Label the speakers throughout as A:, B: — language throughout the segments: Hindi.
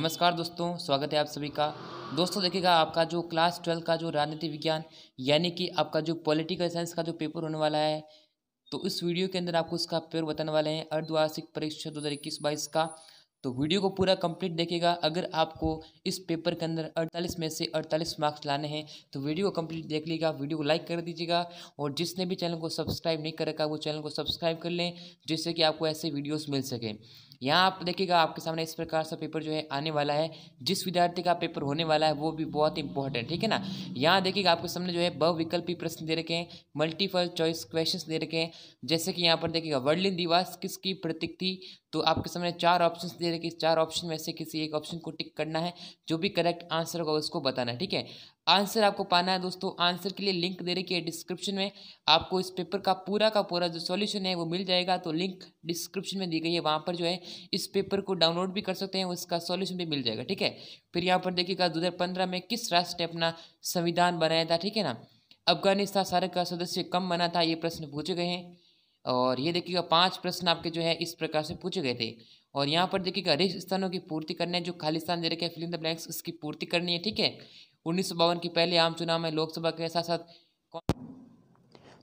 A: नमस्कार दोस्तों स्वागत है आप सभी का दोस्तों देखिएगा आपका जो क्लास ट्वेल्व का जो राजनीति विज्ञान यानी कि आपका जो पॉलिटिकल साइंस का जो पेपर होने वाला है तो इस वीडियो के अंदर आपको उसका पेपर बताने वाले हैं अर्धवार्षिक परीक्षा दो हज़ार इक्कीस बाईस का तो वीडियो को पूरा कंप्लीट देखिएगा अगर आपको इस पेपर के अंदर अड़तालीस में से अड़तालीस मार्क्स लाने हैं तो वीडियो को कम्प्लीट देख लीजिएगा वीडियो को लाइक कर दीजिएगा और जिसने भी चैनल को सब्सक्राइब नहीं कर रखा वो चैनल को सब्सक्राइब कर लें जिससे कि आपको ऐसे वीडियोज़ मिल सकें यहाँ आप देखिएगा आपके सामने इस प्रकार से पेपर जो है आने वाला है जिस विद्यार्थी का पेपर होने वाला है वो भी बहुत इंपॉर्टेंट ठीक है ना यहाँ देखिएगा आपके सामने जो है बहुविकल्पी प्रश्न दे रखे हैं मल्टीपल चॉइस क्वेश्चन दे रखे हैं जैसे कि यहाँ पर देखिएगा वर्ल्ड दिवास किसकी प्रतीक थी तो आपके सामने चार ऑप्शन दे रखे चार ऑप्शन में से किसी एक ऑप्शन को टिक करना है जो भी करेक्ट आंसर होगा उसको बताना है ठीक है आंसर आपको पाना है दोस्तों आंसर के लिए लिंक दे रखी है डिस्क्रिप्शन में आपको इस पेपर का पूरा का पूरा जो सॉल्यूशन है वो मिल जाएगा तो लिंक डिस्क्रिप्शन में दी गई है वहाँ पर जो है इस पेपर को डाउनलोड भी कर सकते हैं उसका सॉल्यूशन भी मिल जाएगा ठीक है फिर यहाँ पर देखिएगा दो में किस राष्ट्र ने अपना संविधान बनाया था ठीक है ना अफगानिस्तान सारे का सदस्य कम बना था ये प्रश्न पूछे गए हैं और ये देखिएगा पांच प्रश्न आपके जो है इस प्रकार से पूछे गए थे और यहाँ पर देखिएगा रिक्त स्थानों की पूर्ति करने है जो खाली स्थान दे रखे हैं फिलिंग द ब्लैंक्स इसकी पूर्ति करनी है ठीक है उन्नीस के पहले आम चुनाव में लोकसभा के साथ साथ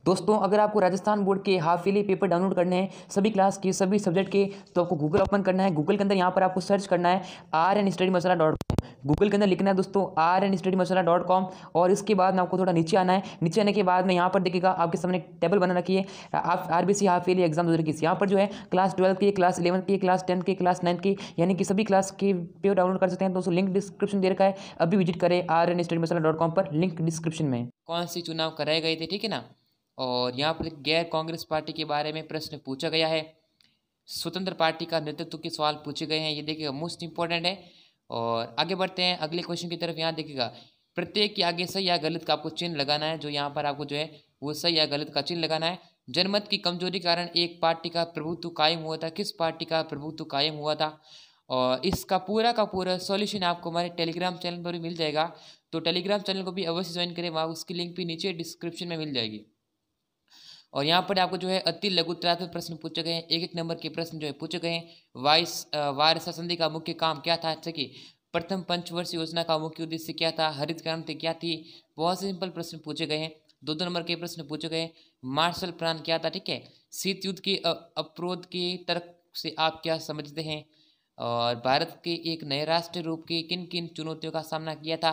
A: दोस्तों अगर आपको राजस्थान बोर्ड के हाफ ईली पेपर डाउनलोड करने हैं सभी क्लास के सभी सब्जेक्ट के तो आपको गूगल ओपन करना है गूगल के अंदर यहाँ पर आपको सर्च करना है R N study masala dot com Google के अंदर लिखना है दोस्तों R N study masala dot com और इसके बाद में आपको थोड़ा नीचे आना है नीचे आने के बाद में यहाँ पर देखिएगा आपके सामने टेबल बना रखी है आप R B C half yearly exam दो हज़ार इक्कीस यहाँ पर जो है क्लास ट्वेल्थ की क्लास इलेवन की क्लास टेंथ की क्लास नाइन्थ की यानी कि सभी क्लास के पे डाउनलोड कर सकते हैं दोस्तों लिंक डिस्क्रिप्शन दे रखा है अभी विजिट करें R N study masala dot com पर लिंक डिस्क्रिप्शन में कौन सी चुनाव कराए गए थे ठीक है ना और यहाँ पर गैर कांग्रेस पार्टी के बारे में प्रश्न पूछा गया है स्वतंत्र पार्टी का नेतृत्व के सवाल पूछे गए हैं ये देखिएगा मोस्ट इंपॉर्टेंट है और आगे बढ़ते हैं अगले क्वेश्चन की तरफ यहाँ देखिएगा प्रत्येक के आगे सही या गलत का आपको चिन्ह लगाना है जो यहाँ पर आपको जो है वो सही या गलत का चिन्ह लगाना है जनमत की कमजोरी कारण एक पार्टी का प्रभुत्व कायम हुआ था किस पार्टी का प्रभुत्व कायम हुआ था और इसका पूरा का पूरा सॉल्यूशन आपको हमारे टेलीग्राम चैनल पर भी मिल जाएगा तो टेलीग्राम चैनल को भी अवश्य ज्वाइन करें वहाँ उसकी लिंक भी नीचे डिस्क्रिप्शन में मिल जाएगी और यहाँ पर आपको जो है अति लघु तरात्मक प्रश्न पूछे गए हैं एक एक नंबर के प्रश्न जो है पूछे गए हैं वाइस वारसा संधि का मुख्य काम क्या था जैसे कि प्रथम पंचवर्ष योजना का मुख्य उद्देश्य क्या था हरित क्रांति क्या थी बहुत सिंपल प्रश्न पूछे गए हैं दो दो नंबर के प्रश्न पूछे गए मार्शल प्लान क्या था ठीक है शीत युद्ध के अपरोध के तर्क से आप क्या समझते हैं और भारत के एक नए राष्ट्र रूप के किन किन चुनौतियों का सामना किया था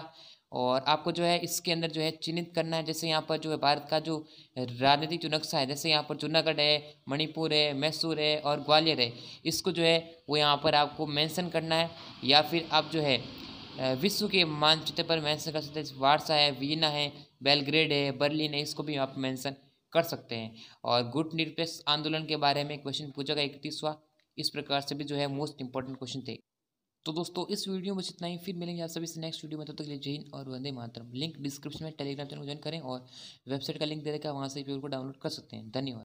A: और आपको जो है इसके अंदर जो है चिन्हित करना है जैसे यहाँ पर जो है भारत का जो राजनीतिक जो नक्शा है जैसे यहाँ पर जूनागढ़ है मणिपुर है मैसूर है और ग्वालियर है इसको जो है वो यहाँ पर आपको मेंशन करना है या फिर आप जो है विश्व के मानचित्र पर मेंशन कर सकते हैं वारसा है वीना है बेलग्रेड है बर्लिन है इसको भी आप मैंसन कर सकते हैं और गुट निरपेक्ष आंदोलन के बारे में क्वेश्चन पूछा गया इकतीसवा इस प्रकार से भी जो है मोस्ट इंपॉर्टेंट क्वेश्चन थे तो दोस्तों इस वीडियो में इतना ही फिर मिलेंगे आप सभी से नेक्स्ट वीडियो में तब तो तक लिए जैन और वंदे मातरम लिंक डिस्क्रिप्शन में टेलीग्राम चैनल को ज्वाइन करें और वेबसाइट का लिंक दे रखा है वहाँ से भी उनको डाउनलोड कर सकते हैं धन्यवाद